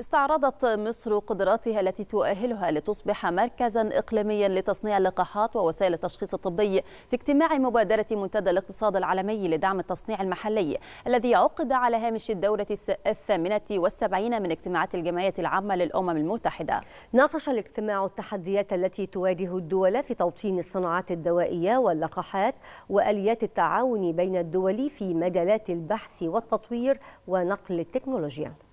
استعرضت مصر قدراتها التي تؤهلها لتصبح مركزا إقليميا لتصنيع اللقاحات ووسائل التشخيص الطبي في اجتماع مبادرة منتدى الاقتصاد العالمي لدعم التصنيع المحلي الذي عقد على هامش الدورة الثامنة والسبعين من اجتماعات الجمعية العامة للأمم المتحدة ناقش الاجتماع التحديات التي تواجه الدول في توطين الصناعات الدوائية واللقاحات وآليات التعاون بين الدول في مجالات البحث والتطوير ونقل التكنولوجيا